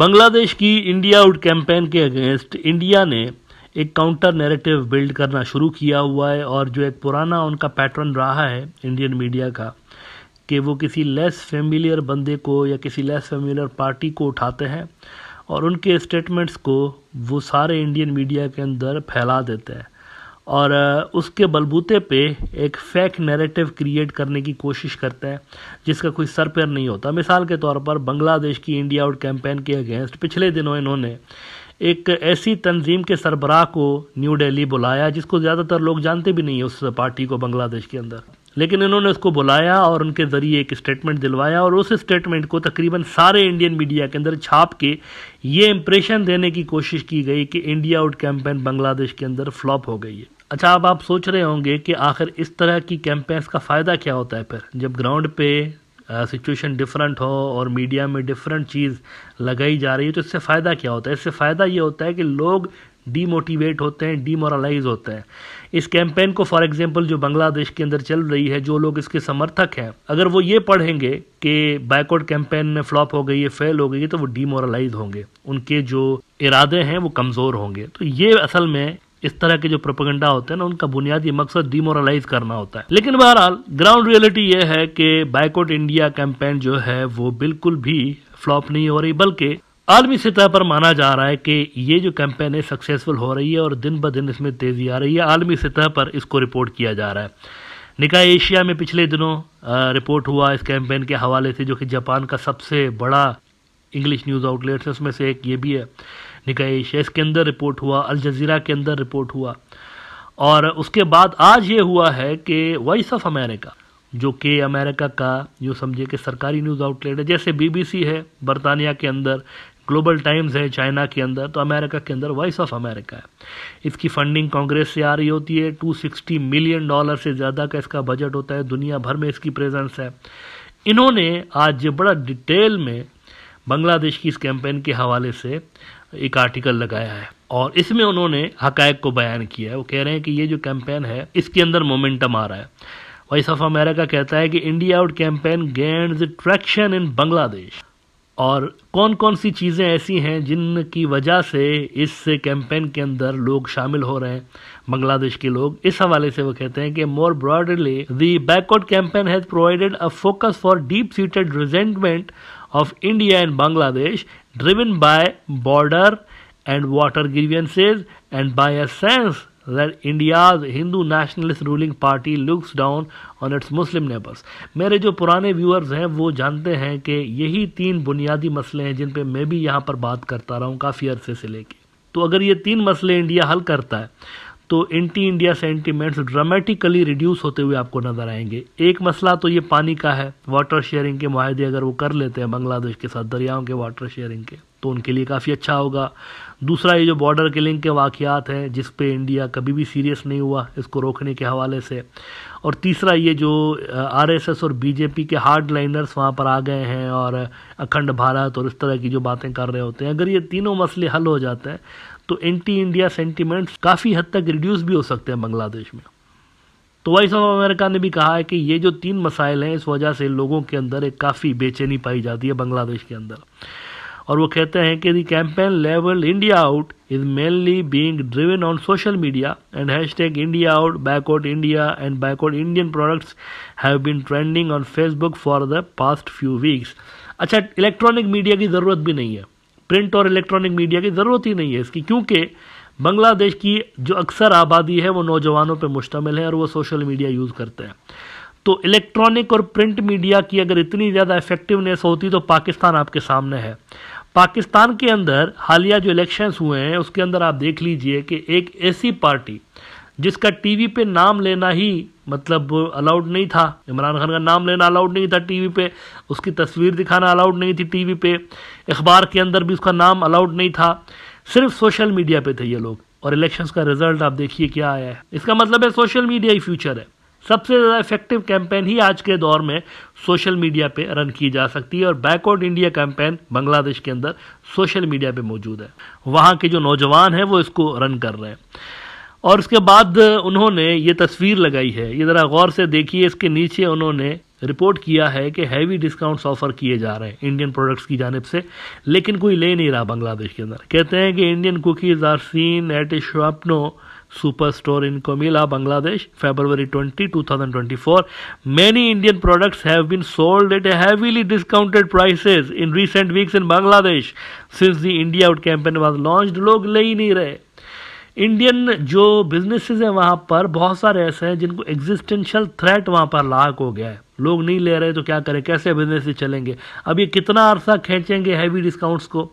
बांग्लादेश की India out campaign के against India ने एक काउंटर नैरेटिव बिल्ड करना शुरू किया हुआ है और जो एक पुराना उनका पैटर्न रहा है इंडियन मीडिया का कि वो किसी लेस फेमिलियर बंदे को या किसी लेस फेमिलियर पार्टी को उठाते हैं और उनके स्टेटमेंट्स को वो सारे इंडियन मीडिया के अंदर फैला देते हैं और उसके बलबूते पे एक फेक नैरेटिव क्रिएट करने की कोशिश करते हैं जिसका कोई सर पर नहीं होता मिसाल के तौर पर बांग्लादेश की इंडिया आउट कैंपेन के अगेंस्ट पिछले दिनों इन्होंने एक ऐसी तंजीम के सरबराह को न्यू दिल्ली बुलाया जिसको ज़्यादातर लोग जानते भी नहीं उस पार्टी को बांग्लादेश के अंदर लेकिन इन्होंने उसको बुलाया और उनके ज़रिए एक स्टेटमेंट दिलवाया और उस स्टेटमेंट को तकरीबन सारे इंडियन मीडिया के अंदर छाप के ये इम्प्रेशन देने की कोशिश की गई कि इंडिया आउट कैंपेन बांग्लादेश के अंदर फ्लॉप हो गई है अच्छा अब आप सोच रहे होंगे कि आखिर इस तरह की कैंपेन्स का फ़ायदा क्या होता है फिर जब ग्राउंड पे सिचुएशन डिफरेंट हो और मीडिया में डिफरेंट चीज़ लगाई जा रही है तो इससे फ़ायदा क्या होता है इससे फ़ायदा ये होता है कि लोग डीमोटिवेट होते हैं डीमोरलाइज होते हैं इस कैंपेन को फॉर एग्जांपल जो बांग्लादेश के अंदर चल रही है जो लोग इसके समर्थक हैं अगर वो ये पढ़ेंगे कि बायकॉट कैंपेन में फ्लॉप हो गई है फेल हो गई है तो वो डीमोरलाइज होंगे उनके जो इरादे हैं वो कमज़ोर होंगे तो ये असल में इस तरह के जो प्रोपगंडा होते हैं ना उनका बुनियादी मकसद डिमोरलाइज करना होता है लेकिन बहरहाल ग्राउंड रियलिटी ये है कि बायकॉट इंडिया कैंपेन जो है वो बिल्कुल भी फ्लॉप नहीं हो रही बल्कि आलमी सतह पर माना जा रहा है कि ये जो कैंपेन है सक्सेसफुल हो रही है और दिन ब दिन इसमें तेज़ी आ रही है आलमी सतह पर इसको रिपोर्ट किया जा रहा है निकाय एशिया में पिछले दिनों रिपोर्ट हुआ इस कैंपेन के हवाले से जो कि जापान का सबसे बड़ा इंग्लिश न्यूज़ आउटलेट्स है उसमें से एक ये भी है निकाय एशिया इसके अंदर रिपोर्ट हुआ अल जजीरा के अंदर रिपोर्ट हुआ और उसके बाद आज ये हुआ है कि वॉइस ऑफ अमेरिका जो कि अमेरिका का जो समझिए कि सरकारी न्यूज़ आउटलेट है जैसे बीबीसी है बरतानिया के अंदर ग्लोबल टाइम्स है चाइना के अंदर तो अमेरिका के अंदर वॉइस ऑफ अमेरिका है इसकी फंडिंग कांग्रेस से आ रही होती है 260 मिलियन डॉलर से ज़्यादा का इसका बजट होता है दुनिया भर में इसकी प्रेजेंस है इन्होंने आज बड़ा डिटेल में बांग्लादेश की इस कैंपेन के हवाले से एक आर्टिकल लगाया है और इसमें उन्होंने हकैक को बयान किया है वो कह रहे हैं कि ये जो कैंपेन है इसके अंदर मोमेंटम आ रहा है वॉइस ऑफ अमेरिका कहता है कि India out campaign gains traction in Bangladesh और कौन कौन सी चीज़ें ऐसी हैं जिनकी वजह से इस कैंपेन के अंदर लोग शामिल हो रहे हैं बांग्लादेश के लोग इस हवाले से वो कहते हैं कि more broadly the backward campaign has provided a focus for deep seated resentment of India and Bangladesh driven by border and water grievances and by a sense that India's Hindu nationalist ruling party looks down on its Muslim neighbors. मेरे जो पुराने viewers हैं वो जानते हैं कि यही तीन बुनियादी मसले हैं जिन पे मैं भी यहाँ पर बात करता रहा हूँ काफ़ी अरसे से लेके तो अगर ये तीन मसले इंडिया हल करता है तो anti India sentiments dramatically reduce होते हुए आपको नजर आएंगे एक मसला तो ये पानी का है वाटर शेयरिंग के माहदे अगर वो कर लेते हैं बांग्लादेश के साथ दरियाओं के वाटर शेयरिंग के तो उनके लिए काफ़ी अच्छा होगा दूसरा ये जो बॉर्डर किलिंग के वाक़ात हैं जिस पे इंडिया कभी भी सीरियस नहीं हुआ इसको रोकने के हवाले से और तीसरा ये जो आरएसएस और बीजेपी के हार्ड लाइनर्स वहाँ पर आ गए हैं और अखंड भारत और इस तरह की जो बातें कर रहे होते हैं अगर ये तीनों मसले हल हो जाते हैं तो एंटी इंडिया सेंटिमेंट्स काफ़ी हद तक रिड्यूस भी हो सकते हैं बांग्लादेश में तो वॉइस ऑफ अमेरिका ने भी कहा है कि ये जो तीन मसाइल हैं इस वजह से लोगों के अंदर एक काफ़ी बेचैनी पाई जाती है बांग्लादेश के अंदर और वो कहते हैं कि the campaign level India out is mainly being driven on social media and hashtag India out boycott India and boycott Indian products have been trending on Facebook for the past few weeks अच्छा electronic media की ज़रूरत भी नहीं है print और electronic media की ज़रूरत ही नहीं है इसकी क्योंकि बांग्लादेश की जो अक्सर आबादी है वो नौजवानों पर मुश्तमिल है और वो सोशल मीडिया यूज़ करते हैं तो इलेक्ट्रॉनिक और प्रिंट मीडिया की अगर इतनी ज़्यादा इफेक्टिवनेस होती तो पाकिस्तान आपके सामने है पाकिस्तान के अंदर हालिया जो इलेक्शंस हुए हैं उसके अंदर आप देख लीजिए कि एक ऐसी पार्टी जिसका टीवी पे नाम लेना ही मतलब अलाउड नहीं था इमरान खान का नाम लेना अलाउड नहीं था टीवी पे उसकी तस्वीर दिखाना अलाउड नहीं थी टीवी पे अखबार के अंदर भी उसका नाम अलाउड नहीं था सिर्फ सोशल मीडिया पे थे ये लोग और इलेक्शंस का रिजल्ट आप देखिए क्या आया है इसका मतलब है सोशल मीडिया ही फ्यूचर है सबसे ज़्यादा इफेक्टिव कैंपेन ही आज के दौर में सोशल मीडिया पे रन की जा सकती है और बैकवर्ड इंडिया कैंपेन बांग्लादेश के अंदर सोशल मीडिया पे मौजूद है वहाँ के जो नौजवान हैं वो इसको रन कर रहे हैं और उसके बाद उन्होंने ये तस्वीर लगाई है ये ज़रा गौर से देखिए इसके नीचे उन्होंने रिपोर्ट किया है कि हैवी डिस्काउंट्स ऑफर किए जा रहे हैं इंडियन प्रोडक्ट्स की जानब से लेकिन कोई ले नहीं रहा बांग्लादेश के अंदर कहते हैं कि Indian cookies are seen at a Shwapno super store इनको मिला Bangladesh February twenty two thousand twenty four many Indian products have been sold at heavily discounted prices in recent weeks in Bangladesh since the India out campaign was launch लोग ले ही नहीं रहे Indian जो businesses हैं वहां पर बहुत सारे ऐसे हैं जिनको एग्जिस्टेंशियल थ्रेट वहां पर लाक हो गया है लोग नहीं ले रहे तो क्या करें कैसे बिजनेस चलेंगे अब ये कितना अरसा खींचेंगे हैवी डिस्काउंट्स को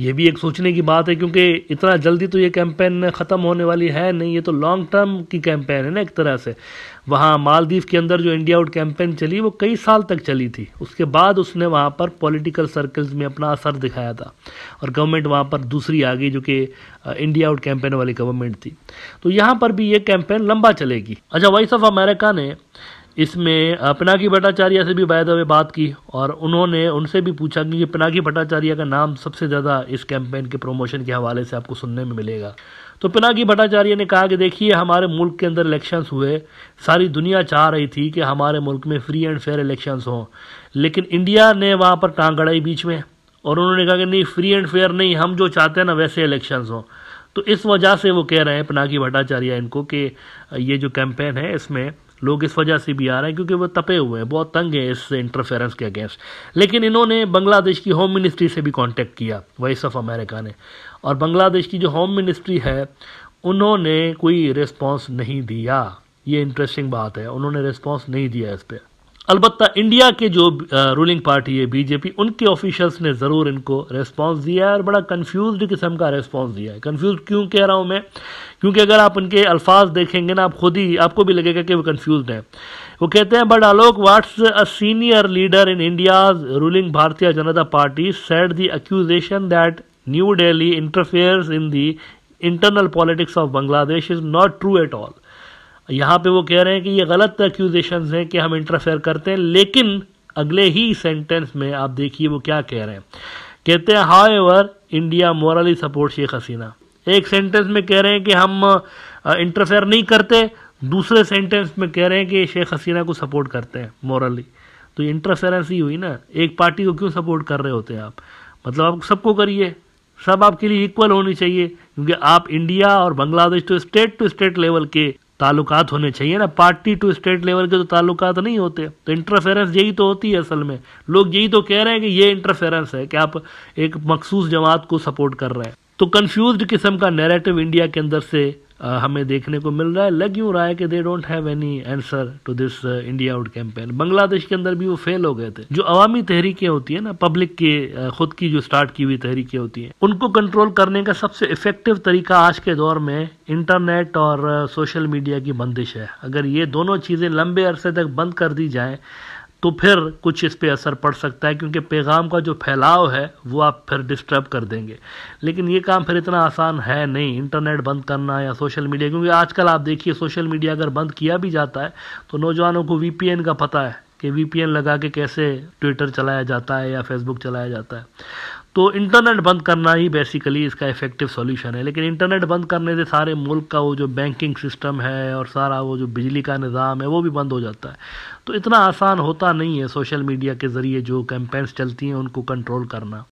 ये भी एक सोचने की बात है क्योंकि इतना जल्दी तो ये कैंपेन ख़त्म होने वाली है नहीं ये तो लॉन्ग टर्म की कैंपेन है ना एक तरह से वहाँ मालदीव के अंदर जो इंडिया आउट कैंपेन चली वो कई साल तक चली थी उसके बाद उसने वहाँ पर पॉलिटिकल सर्कल्स में अपना असर दिखाया था और गवर्नमेंट वहाँ पर दूसरी आ गई जो कि इंडिया आउट कैंपेन वाली गवर्नमेंट थी तो यहाँ पर भी ये कैंपेन लंबा चलेगी अच्छा वॉइस ऑफ अमेरिका ने इसमें पिनाकी भट्टाचार्य से भी वायदे बात की और उन्होंने उनसे भी पूछा कि पिनाकी भट्टाचार्य का नाम सबसे ज़्यादा इस कैंपेन के प्रमोशन के हवाले से आपको सुनने में मिलेगा तो पिनाकी भट्टाचार्य ने कहा कि देखिए हमारे मुल्क के अंदर इलेक्शंस हुए सारी दुनिया चाह रही थी कि हमारे मुल्क में फ्री एंड फेयर इलेक्शंस हों लेकिन इंडिया ने वहाँ पर टांग गढ़ाई बीच में और उन्होंने कहा कि नहीं फ्री एंड फेयर नहीं हम जो चाहते हैं ना वैसे इलेक्शंस हों तो इस वजह से वो कह रहे हैं पिनाकी भट्टाचार्य इनको कि ये जो कैंपेन है इसमें लोग इस वजह से भी आ रहे हैं क्योंकि वो तपे हुए हैं बहुत तंग हैं इस इंटरफेरेंस के अगेंस्ट लेकिन इन्होंने बांग्लादेश की होम मिनिस्ट्री से भी कांटेक्ट किया वॉइस ऑफ अमेरिका ने और बांग्लादेश की जो होम मिनिस्ट्री है उन्होंने कोई रिस्पॉन्स नहीं दिया ये इंटरेस्टिंग बात है उन्होंने रिस्पॉन्स नहीं दिया इस पर अलबत् इंडिया के जो रूलिंग पार्टी है बीजेपी उनके ऑफिशल्स ने ज़रूर इनको रेस्पॉन्स दिया है और बड़ा कन्फ्यूज किस्म का रेस्पॉन्स दिया है कन्फ्यूज क्यों कह रहा हूँ मैं क्योंकि अगर आप उनके अल्फाज देखेंगे ना आप खुद ही आपको भी लगेगा कि वो कन्फ्यूज हैं वो कहते हैं but Alok Vats a senior leader in India's ruling Bharatiya Janata Party said the accusation that New Delhi interfere in the internal politics of Bangladesh is not true at all यहाँ पे वो कह रहे हैं कि ये गलत एक्यूजेशन हैं कि हम इंटरफेयर करते हैं लेकिन अगले ही सेंटेंस में आप देखिए वो क्या कह रहे हैं कहते हैं however India morally support Sheikh Hasina एक सेंटेंस में कह रहे हैं कि हम इंटरफेयर नहीं करते दूसरे सेंटेंस में कह रहे हैं कि शेख हसीना को सपोर्ट करते हैं मॉरली तो इंटरफेरेंस ही हुई ना एक पार्टी को क्यों सपोर्ट कर रहे होते हैं आप मतलब आप सबको करिए सब आपके लिए इक्वल होनी चाहिए क्योंकि आप इंडिया और बांग्लादेश तो स्टेट टू स्टेट लेवल के ताल्लुकात होने चाहिए ना पार्टी टू स्टेट लेवल के तो ताल्लुकात नहीं होते तो इंटरफेरेंस यही तो होती है असल में लोग यही तो कह रहे हैं कि ये इंटरफेरेंस है कि आप एक मखसूस जमात को सपोर्ट कर रहे हैं तो कन्फ्यूज किस्म का नैरेटिव इंडिया के अंदर से हमें देखने को मिल रहा है लग यूँ रहा है कि they don't have any answer to this India out campaign Bangladesh के अंदर भी वो फेल हो गए थे जो अवामी तहरीकें होती है ना पब्लिक की खुद की जो स्टार्ट की हुई तहरीकें होती हैं उनको कंट्रोल करने का सबसे इफेक्टिव तरीका आज के दौर में इंटरनेट और सोशल मीडिया की बंदिश है अगर ये दोनों चीज़ें लंबे अरसे तक बंद कर दी जाएँ तो फिर कुछ इस पर असर पड़ सकता है क्योंकि पैगाम का जो फैलाव है वो आप फिर डिस्टर्ब कर देंगे लेकिन ये काम फिर इतना आसान है नहीं इंटरनेट बंद करना या सोशल मीडिया क्योंकि आजकल आप देखिए सोशल मीडिया अगर बंद किया भी जाता है तो नौजवानों को वी का पता है कि वी लगा के कैसे ट्विटर चलाया जाता है या फेसबुक चलाया जाता है तो इंटरनेट बंद करना ही बेसिकली इसका इफेक्टिव सॉल्यूशन है लेकिन इंटरनेट बंद करने से सारे मुल्क का वो जो बैंकिंग सिस्टम है और सारा वो जो बिजली का निज़ाम है वो भी बंद हो जाता है तो इतना आसान होता नहीं है सोशल मीडिया के ज़रिए जो कैंपेंस चलती हैं उनको कंट्रोल करना